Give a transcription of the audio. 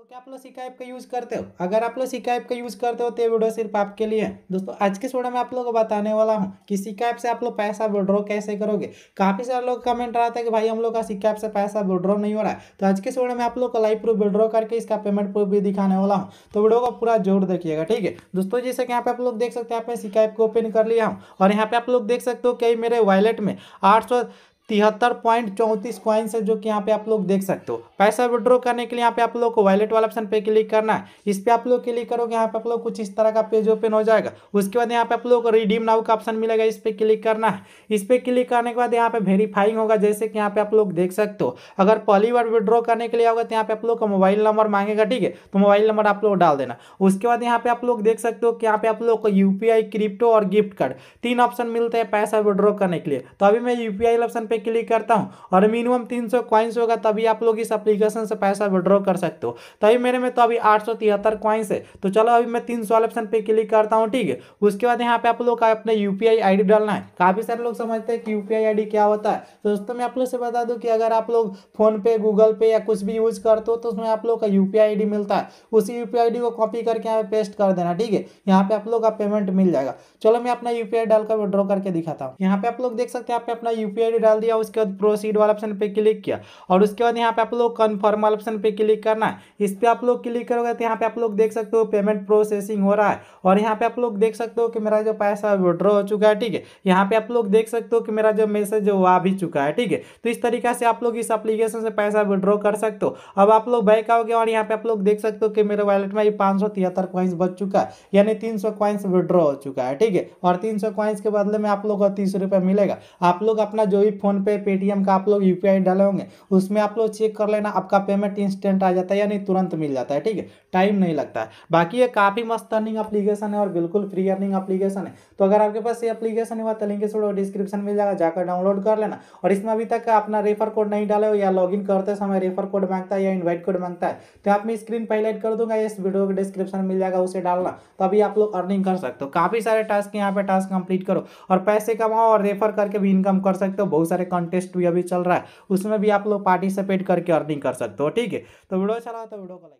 तो क्या आप लोग ऐप का यूज़ करते हो अगर आप लोग ऐप का यूज़ करते हो तो ये वीडियो सिर्फ आपके लिए है दोस्तों आज के वीडियो में आप लोगों को बताने वाला हूँ कि ऐप से आप लोग पैसा विड्रॉ कैसे करोगे काफ़ी सारे लोग कमेंट रहा था कि भाई हम लोग का ऐप से पैसा विड्रॉ नहीं हो रहा है तो आज के वीडियो में आप लोग को लाइव प्रूफ विड्रॉ करके इसका पेमेंट प्रूफ भी दिखाने वाला हूँ तो वीडियो को पूरा जोर देखिएगा ठीक है दोस्तों जैसे कि यहाँ पे आप लोग देख सकते हैं आपने पे को ओपन कर लिया हूँ और यहाँ पे आप लोग देख सकते हो कि मेरे वॉलेट में आठ तिहत्तर पॉइंट चौंतीस कॉइन्स है जो कि यहाँ पे आप लोग देख सकते हो पैसा विड्रॉ करने के लिए यहाँ पे आप लोग को वैलेट वाला ऑप्शन पे क्लिक करना है इस पर आप लोग क्लिक करोगे यहाँ पे आप लोग कुछ इस तरह का पेज ओपन हो जाएगा उसके बाद यहाँ पे आप लोग को रिडीम नाउ का ऑप्शन मिलेगा इस पर क्लिक करना है इस पर क्लिक करने के बाद यहाँ पे वेरीफाइंग होगा जैसे कि यहाँ पे आप लोग देख सकते हो अगर पहली बार विड्रॉ करने के लिए होगा तो यहाँ पे आप लोग का मोबाइल नंबर मांगेगा ठीक है तो मोबाइल नंबर आप लोग डाल देना उसके बाद यहाँ पे आप लोग देख सकते हो कि यहाँ पे आप लोग को यूपीआई क्रिप्टो और गिफ्ट कार्ड तीन ऑप्शन मिलते हैं पैसा विड्रॉ करने के लिए तो अभी मैं यूपीआई ऑप्शन पे क्लिक करता हूँ और मिनिमम तीन सौ क्वाइंस होगा तभी आप लोग इस एप्लीकेशन से पैसा विड्रॉ कर सकते हो तभी मेरे में तो अभी आठ सौ तिहत्तर क्वाइंस है तो चलो अभी मैं तीन सौ ऑप्शन पे क्लिक करता हूँ ठीक है उसके बाद यहाँ पे आप लोग का अपने यू पी डालना है काफ़ी सारे लोग समझते हैं कि यू पी क्या होता है तो दोस्तों मैं आप लोग से बता दूँ कि अगर आप लोग फ़ोनपे गूगल पे या कुछ भी यूज़ करते हो तो उसमें आप लोग का यू पी मिलता है उसी यू पी को कॉपी करके यहाँ पे पेस्ट कर देना ठीक है यहाँ पे आप लोग का पेमेंट मिल जाएगा चलो मैं अपना यू पी डालकर विड्रॉ करके दिखाता हूँ यहाँ पे आप लोग देख सकते हैं यहाँ पे अपना यू पी डाल दिया लिया उसके बाद प्रोसीड वाला ऑप्शन पे क्लिक किया और उसके बाद यहाँ पे आप लोग कन्फर्म वाला ऑप्शन पे क्लिक करना है इस पर आप लोग क्लिक करोगे तो यहाँ पे आप लोग देख सकते हो पेमेंट प्रोसेसिंग हो रहा है और यहाँ पे आप लोग देख सकते हो कि मेरा जो पैसा विड्रॉ हो चुका है ठीक है यहाँ पे आप लोग देख सकते हो कि मेरा जो मैसेज है वो आ भी चुका है ठीक है तो इस तरीका से आप लोग इस अप्लीकेशन से पैसा विड्रॉ कर सकते हो अब आप लोग बैक आओगे और यहाँ पे आप लोग देख सकते हो कि मेरे वॉलेट में पाँच सौ तिहत्तर कॉइन्स बच चुका है यानी तीन सौ कॉइन्स विड्रॉ हो चुका है ठीक है और तीन सौ कॉइन्स के बदले में आप लोग को तीस रुपये मिलेगा आप लोग अपना जो भी फोन फ़ोनपे पेटीएम का आप लोग यू डाले होंगे उसमें आप लोग चेक कर लेना आपका पेमेंट इंस्टेंट आ जाता है यानी तुरंत मिल जाता है ठीक है टाइम नहीं लगता है बाकी ये काफ़ी मस्त अर्निंग अप्लीकेशन है और बिल्कुल फ्री अर्निंग अप्लीकेशन है तो अगर आपके पास ये अप्लीकेशन हुआ तो लिंक छोड़ो डिस्क्रिप्शन मिल जाएगा जाकर डाउनलोड कर लेना और इसमें अभी तक अपना रेफर कोड नहीं डाले हो या इन करते समय रेफर कोड मांगता है या इन्वाइट कोड मांगता है तो आप मैं स्क्रीन पर हाईलाइट कर दूंगा इस वीडियो के डिस्क्रिप्शन मिल जाएगा उसे डालना तो अभी आप लोग अर्निंग कर सकते हो काफ़ी सारे टास्क यहाँ पे टास्क कंप्लीट करो और पैसे कमाओ और रेफर करके भी इनकम कर सकते हो बहुत सारे कंटेस्ट भी अभी चल रहा है उसमें भी आप लोग पार्टिसिपेट करके अर्निंग कर सकते हो ठीक है तो वीडियो अच्छा तो वीडियो को लाइक